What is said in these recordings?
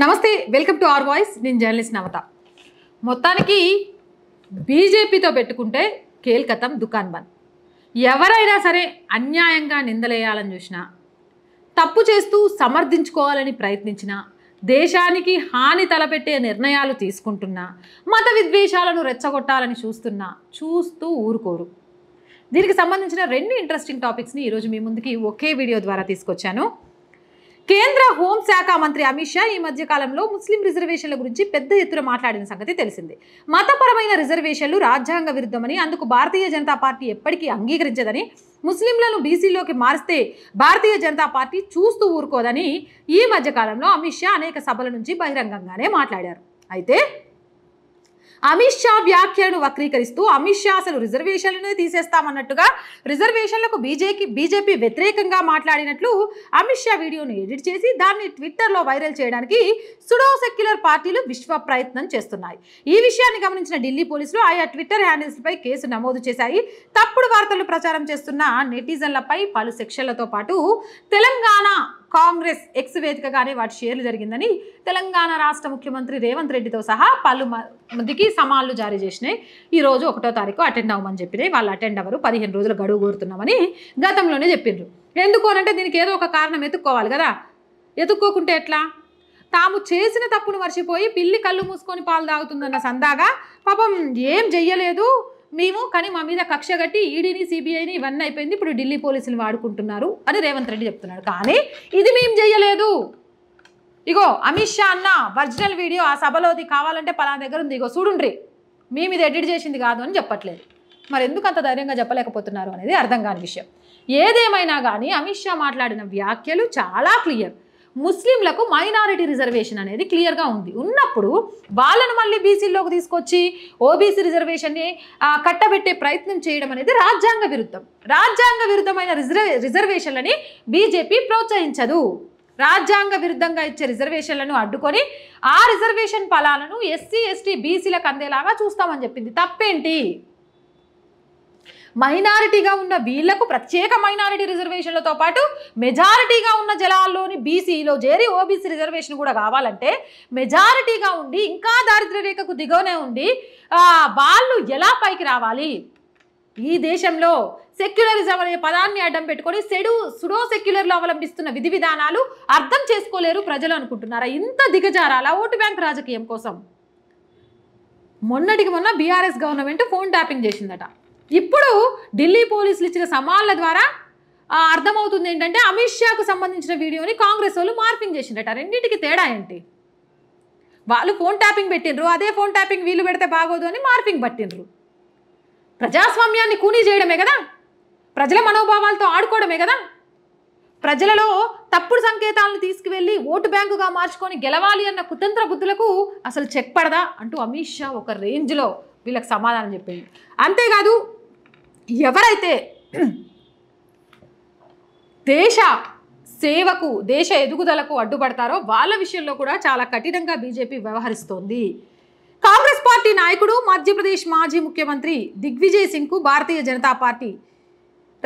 నమస్తే welcome to R voice నేను journalist Navata మొత్తానికి బీజేపీతో పెట్టుకుంటే కేల్కతం దుకాన్ బంద్ ఎవరైనా సరే అన్యాయంగా నిందలేయాలని చూసినా తప్పు చేస్తూ సమర్థించుకోవాలని ప్రయత్నించినా దేశానికి హాని తలపెట్టే నిర్ణయాలు తీసుకుంటున్నా మత విద్వేషాలను రెచ్చగొట్టాలని చూస్తున్నా చూస్తూ ఊరుకోరు దీనికి సంబంధించిన రెండు ఇంట్రెస్టింగ్ టాపిక్స్ని ఈరోజు మీ ముందుకి ఒకే వీడియో ద్వారా తీసుకొచ్చాను కేంద్ర హోంశాఖ మంత్రి అమిత్ షా ఈ మధ్య కాలంలో ముస్లిం రిజర్వేషన్ల గురించి పెద్ద ఎత్తున మాట్లాడిన సంగతి తెలిసింది మతపరమైన రిజర్వేషన్లు రాజ్యాంగ విరుద్ధమని అందుకు భారతీయ జనతా పార్టీ ఎప్పటికీ అంగీకరించదని ముస్లింలను బీసీలోకి మారిస్తే భారతీయ జనతా పార్టీ చూస్తూ ఊరుకోదని ఈ మధ్యకాలంలో అమిత్ షా అనేక సభల నుంచి బహిరంగంగానే మాట్లాడారు అయితే అమిత్ షా వ్యాఖ్యను వక్రీకరిస్తూ అమిత్ షా అసలు రిజర్వేషన్లను తీసేస్తామన్నట్టుగా రిజర్వేషన్లకు బీజేపీ బీజేపీ వ్యతిరేకంగా మాట్లాడినట్లు అమిత్ షా వీడియోను ఎడిట్ చేసి దాన్ని ట్విట్టర్లో వైరల్ చేయడానికి సుడో సెక్యులర్ పార్టీలు విశ్వ ప్రయత్నం చేస్తున్నాయి ఈ విషయాన్ని గమనించిన ఢిల్లీ పోలీసులు ఆయా ట్విట్టర్ హ్యాండిల్స్పై కేసు నమోదు చేశాయి తప్పుడు వార్తలు ప్రచారం చేస్తున్న నెటిజన్లపై పలు సెక్షన్లతో పాటు తెలంగాణ కాంగ్రెస్ ఎక్స్ వేదికగానే వాటి షేర్లు జరిగిందని తెలంగాణ రాష్ట్ర ముఖ్యమంత్రి రేవంత్ రెడ్డితో సహా పలు మందికి సమాన్లు జారీ చేసినాయి ఈరోజు ఒకటో తారీఖు అటెండ్ అవ్వమని చెప్పినాయి వాళ్ళు అటెండ్ అవ్వరు పదిహేను రోజులు గడువు కోరుతున్నామని గతంలోనే చెప్పిండ్రు ఎందుకు అనంటే దీనికి ఏదో ఒక కారణం ఎత్తుక్కోవాలి కదా ఎత్తుక్కోకుంటే ఎట్లా తాము చేసిన తప్పును మర్చిపోయి పిల్లి కళ్ళు మూసుకొని పాలు తాగుతుందన్న సందాగా పాపం ఏం చెయ్యలేదు మేము కానీ మా మీద కక్ష కట్టి ఈడీని e సిబిఐని ఇవన్నీ అయిపోయింది ఇప్పుడు ఢిల్లీ పోలీసులు వాడుకుంటున్నారు అని రేవంత్ రెడ్డి చెప్తున్నాడు కానీ ఇది మేము చేయలేదు ఇగో అమిత్ షా అన్న ఒరిజినల్ వీడియో ఆ సభలోది కావాలంటే పలానా దగ్గర ఉంది ఇగో చూడుండ్రి మేము ఇది ఎడిట్ చేసింది కాదు అని చెప్పట్లేదు మరి ఎందుకు అంత ధైర్యంగా చెప్పలేకపోతున్నారు అనేది అర్థం కాని విషయం ఏదేమైనా కానీ అమిత్ షా మాట్లాడిన వ్యాఖ్యలు చాలా క్లియర్ ముస్లింలకు మైనారిటీ రిజర్వేషన్ అనేది క్లియర్గా ఉంది ఉన్నప్పుడు వాళ్ళను మళ్ళీ బీసీల్లోకి తీసుకొచ్చి ఓబీసీ రిజర్వేషన్ని కట్టబెట్టే ప్రయత్నం చేయడం అనేది రాజ్యాంగ విరుద్ధం రాజ్యాంగ విరుద్ధమైన రిజర్వే రిజర్వేషన్లని బీజేపీ ప్రోత్సహించదు రాజ్యాంగ విరుద్ధంగా ఇచ్చే రిజర్వేషన్లను అడ్డుకొని ఆ రిజర్వేషన్ ఫలాలను ఎస్సీ ఎస్టీ బీసీలకు అందేలాగా చూస్తామని చెప్పింది తప్పేంటి మైనారిటీగా ఉన్న వీళ్లకు ప్రత్యేక మైనారిటీ రిజర్వేషన్లతో పాటు మెజారిటీగా ఉన్న జలాల్లోని బీసీలో చేరి ఓబీసీ రిజర్వేషన్ కూడా కావాలంటే మెజారిటీగా ఉండి ఇంకా దారిద్ర్య రేఖకు దిగువనే ఉండి వాళ్ళు ఎలా పైకి రావాలి ఈ దేశంలో సెక్యులరిజం అనే పదాన్ని అడ్డం పెట్టుకొని సెడు సుడో సెక్యులర్లు అవలంబిస్తున్న విధి విధానాలు అర్థం చేసుకోలేరు ప్రజలు అనుకుంటున్నారా ఇంత దిగజారాల ఓటు బ్యాంక్ రాజకీయం కోసం మొన్నటికి మొన్న బీఆర్ఎస్ గవర్నమెంట్ ఫోన్ ట్యాపింగ్ చేసిందట ఇప్పుడు ఢిల్లీ పోలీసులు ఇచ్చిన సమాన్ల ద్వారా అర్థమవుతుంది ఏంటంటే అమిత్ షాకు సంబంధించిన వీడియోని కాంగ్రెస్ వాళ్ళు మార్పింగ్ చేసిండట రెండింటికి తేడా ఏంటి వాళ్ళు ఫోన్ ట్యాపింగ్ పెట్టినరు అదే ఫోన్ ట్యాపింగ్ వీళ్ళు పెడితే బాగోదు అని మార్పింగ్ పట్టినరు ప్రజాస్వామ్యాన్ని కూనీ చేయడమే కదా ప్రజల మనోభావాలతో ఆడుకోవడమే కదా ప్రజలలో తప్పుడు సంకేతాలను తీసుకువెళ్ళి ఓటు బ్యాంకుగా మార్చుకొని గెలవాలి అన్న కుతంత్ర బుద్ధులకు అసలు చెక్ పడదా అంటూ అమిత్ షా ఒక రేంజ్లో వీళ్ళకి సమాధానం చెప్పింది అంతేకాదు ఎవరైతే దేశ సేవకు దేశ ఎదుగుదలకు అడ్డుపడతారో వాళ్ళ విషయంలో కూడా చాలా కఠినంగా బీజేపీ వ్యవహరిస్తోంది కాంగ్రెస్ పార్టీ నాయకుడు మధ్యప్రదేశ్ మాజీ ముఖ్యమంత్రి దిగ్విజయ్ సింగ్కు భారతీయ జనతా పార్టీ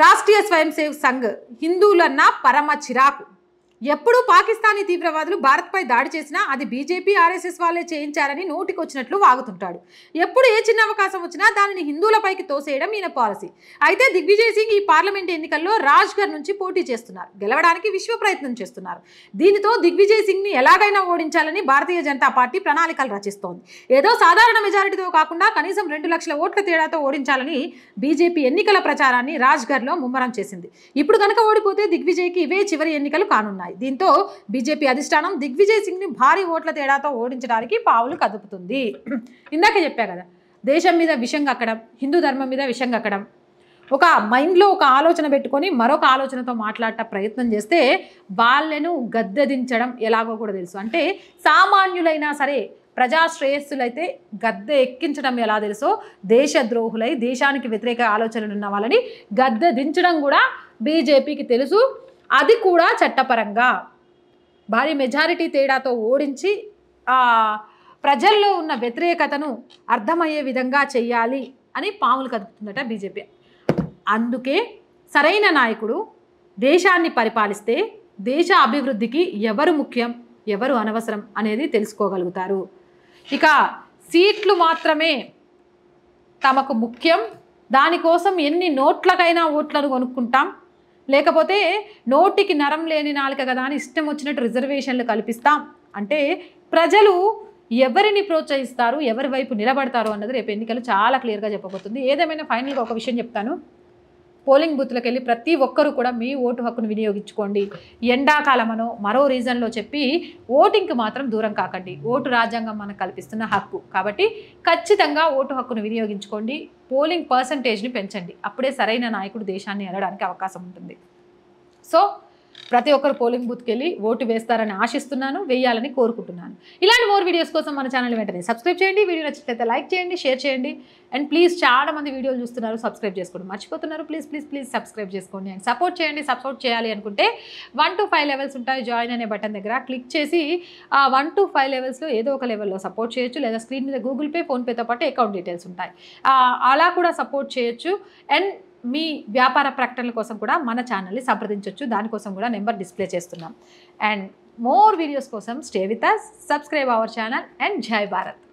రాష్ట్రీయ స్వయం సేవ్ సంఘ్ హిందువులన్న పరమ చిరాకు ఎప్పుడూ పాకిస్తానీ తీవ్రవాదులు భారత్పై దాడి చేసినా అది బీజేపీ ఆర్ఎస్ఎస్ వాళ్ళే చేయించారని నోటికొచ్చినట్లు వాగుతుంటాడు ఎప్పుడు ఏ చిన్న అవకాశం వచ్చినా దానిని హిందువులపైకి తోసేయడం ఈయన పాలసీ అయితే దిగ్విజయ్ సింగ్ ఈ పార్లమెంట్ ఎన్నికల్లో రాజ్ఘర్ నుంచి పోటీ చేస్తున్నారు గెలవడానికి విశ్వ ప్రయత్నం చేస్తున్నారు దీనితో దిగ్విజయ్ సింగ్ని ఎలాగైనా ఓడించాలని భారతీయ జనతా పార్టీ ప్రణాళికలు రచిస్తోంది ఏదో సాధారణ మెజారిటీతో కాకుండా కనీసం రెండు లక్షల ఓట్ల తేడాతో ఓడించాలని బీజేపీ ఎన్నికల ప్రచారాన్ని రాజ్ఘర్లో ముమ్మరం చేసింది ఇప్పుడు కనుక ఓడిపోతే దిగ్విజయ్కి ఇవే చివరి ఎన్నికలు కానున్నాయి దీంతో బీజేపీ అధిష్టానం దిగ్విజయ్ సింగ్ని భారీ ఓట్ల తేడాతో ఓడించడానికి పావులు కదుపుతుంది ఇందాక చెప్పా కదా దేశం మీద విషం కక్కడం హిందూ ధర్మం మీద విషం కక్కడం ఒక మైండ్లో ఒక ఆలోచన పెట్టుకొని మరొక ఆలోచనతో మాట్లాడట ప్రయత్నం చేస్తే వాళ్ళను గద్దెదించడం ఎలాగో కూడా తెలుసు అంటే సామాన్యులైనా సరే ప్రజాశ్రేయస్సులైతే గద్దె ఎక్కించడం ఎలా తెలుసో దేశద్రోహులై దేశానికి వ్యతిరేక ఆలోచనలు ఉన్న వాళ్ళని గద్దె దించడం కూడా బీజేపీకి తెలుసు అది కూడా చట్టపరంగా భారీ మెజారిటీ తేడాతో ఓడించి ప్రజల్లో ఉన్న వ్యతిరేకతను అర్థమయ్యే విధంగా చేయాలి అని పాములు కదుపుతుందట బీజేపీ అందుకే సరైన నాయకుడు దేశాన్ని పరిపాలిస్తే దేశ అభివృద్ధికి ఎవరు ముఖ్యం ఎవరు అనవసరం అనేది తెలుసుకోగలుగుతారు ఇక సీట్లు మాత్రమే తమకు ముఖ్యం దానికోసం ఎన్ని నోట్లకైనా ఓట్లను కొనుక్కుంటాం లేకపోతే నోటికి నరం లేని నాలుక కదా అని ఇష్టం వచ్చినట్టు రిజర్వేషన్లు కల్పిస్తాం అంటే ప్రజలు ఎవరిని ప్రోత్సహిస్తారు ఎవరి వైపు నిలబడతారు అన్నది రేపు ఎన్నికలు చాలా క్లియర్గా చెప్పబోతుంది ఏదేమైనా ఫైనల్గా ఒక విషయం చెప్తాను పోలింగ్ బూత్లకు వెళ్ళి ప్రతి ఒక్కరూ కూడా మీ ఓటు హక్కును వినియోగించుకోండి ఎండాకాలమనో మరో రీజన్లో చెప్పి ఓటింగ్కి మాత్రం దూరం కాకండి ఓటు రాజ్యాంగం మనకు కల్పిస్తున్న హక్కు కాబట్టి ఖచ్చితంగా ఓటు హక్కును వినియోగించుకోండి పోలింగ్ పర్సంటేజ్ని పెంచండి అప్పుడే సరైన నాయకుడు దేశాన్ని వెళ్ళడానికి అవకాశం ఉంటుంది సో ప్రతి ఒక్కరు పోలింగ్ బూత్కి వెళ్ళి ఓటు వేస్తారని ఆశిస్తున్నాను వేయాలని కోరుకుంటున్నాను ఇలాంటి మోర్ వీడియోస్ కోసం మన ఛానల్ వెంటనే సబ్స్క్రైబ్ చేయండి వీడియో నచ్చినట్లయితే లైక్ చేయండి షేర్ చేయండి అండ్ ప్లీజ్ చాలా మంది వీడియోలు చూస్తున్నారు సబ్స్క్రైబ్ చేసుకోండి మర్చిపోతున్నారు ప్లీజ్ ప్లీజ్ ప్లీజ్ సబ్స్క్రైబ్ చేసుకోండి అండ్ సపోర్ట్ చేయండి సపోర్ట్ చేయాలి అనుకుంటే వన్ టు ఫైవ్ లెవెల్స్ ఉంటాయి జాయిన్ అనే బటన్ దగ్గర క్లిక్ చేసి ఆ వన్ టు ఫైవ్ లెవెల్స్లో ఏదో ఒక లెవెల్లో సపోర్ట్ చేయొచ్చు లేదా స్క్రీన్ మీద గూగుల్ పే ఫోన్పేతో పాటు అకౌంట్ డీటెయిల్స్ ఉంటాయి అలా కూడా సపోర్ట్ చేయొచ్చు అండ్ మీ వ్యాపార ప్రకటనల కోసం కూడా మన ఛానల్ని సంప్రదించవచ్చు దానికోసం కూడా నెంబర్ డిస్ప్లే చేస్తున్నాం అండ్ మోర్ వీడియోస్ కోసం stay with us subscribe our channel and జై భారత్